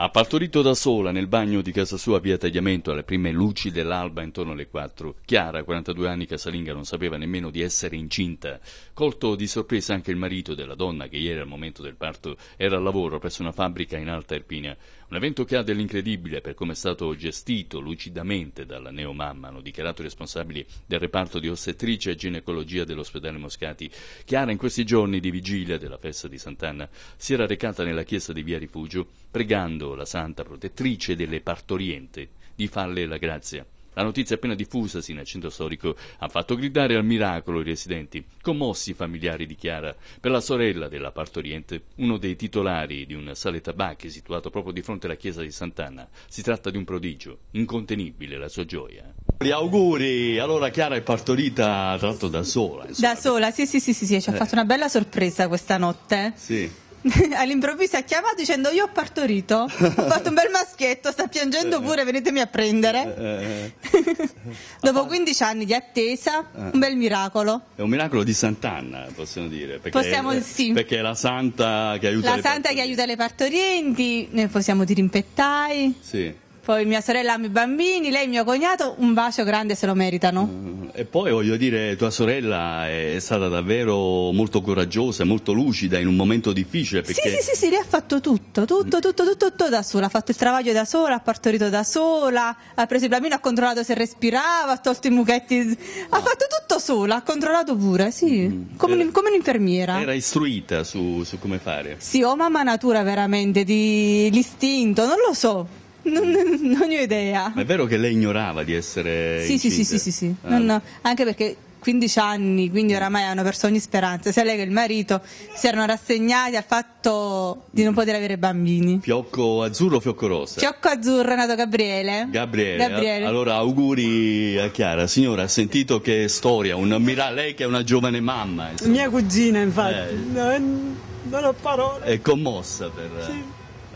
Ha partorito da sola nel bagno di casa sua via Tagliamento alle prime luci dell'alba intorno alle 4. Chiara, 42 anni casalinga, non sapeva nemmeno di essere incinta. Colto di sorpresa anche il marito della donna che ieri al momento del parto era al lavoro presso una fabbrica in Alta Erpina. Un evento che ha dell'incredibile per come è stato gestito lucidamente dalla neomamma, hanno dichiarato i responsabili del reparto di ossettrice e ginecologia dell'ospedale Moscati. Chiara in questi giorni di vigilia della festa di Sant'Anna si era recata nella chiesa di Via Rifugio pregando la santa protettrice delle partoriente di farle la grazia. La notizia appena diffusasi nel centro storico ha fatto gridare al miracolo i residenti, commossi i familiari di Chiara, per la sorella della partoriente, uno dei titolari di un sale tabacchi situato proprio di fronte alla chiesa di Sant'Anna. Si tratta di un prodigio, incontenibile la sua gioia. Gli auguri, allora Chiara è partorita tra l'altro da sola. Insomma. Da sola, sì sì sì, sì, sì. ci ha eh. fatto una bella sorpresa questa notte. Sì. all'improvviso ha chiamato dicendo io ho partorito, ho fatto un bel maschietto, sta piangendo pure, venitemi a prendere. Eh, eh, eh. Dopo 15 anni di attesa, un bel miracolo. È un miracolo di Sant'Anna, possiamo dire, perché, possiamo, è, sì. perché è la santa che aiuta la le santa che aiuta le partorienti, noi possiamo dire impettai. Sì. Poi mia sorella ama i bambini, lei mio cognato, un bacio grande se lo meritano. Mm. E poi voglio dire, tua sorella è stata davvero molto coraggiosa, molto lucida in un momento difficile. Perché... Sì, sì, sì, sì, lei ha fatto tutto, tutto, mm. tutto, tutto, tutto da sola. Ha fatto il travaglio da sola, ha partorito da sola, ha preso il bambino, ha controllato se respirava, ha tolto i mucchetti. No. Ha fatto tutto sola, ha controllato pure, sì, mm. come, era, come un'infermiera. Era istruita su, su come fare. Sì, o mamma natura veramente, di l'istinto, non lo so. Non, non, ho idea. Ma è vero che lei ignorava di essere. Sì, sì, sì, sì, sì, sì. Ah. Non, anche perché 15 anni, quindi oramai hanno perso ogni speranza. Sia lei che il marito si erano rassegnati al fatto di non mm. poter avere bambini. Fiocco azzurro o fiocco rosa? Fiocco azzurro è nato Gabriele. Gabriele. Gabriele. Allora auguri a Chiara. Signora, ha sentito che storia, un, mirà lei che è una giovane mamma. Insomma. Mia cugina, infatti. Eh. Non, non, ho parole. È commossa per... Sì.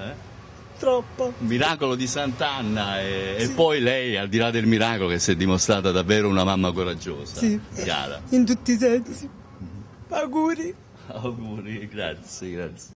Eh? Purtroppo. Miracolo di Sant'Anna e, sì. e, poi lei, al di là del miracolo, che si è dimostrata davvero una mamma coraggiosa. Sì. Chiara. In tutti i sensi. Auguri. Auguri, grazie, grazie.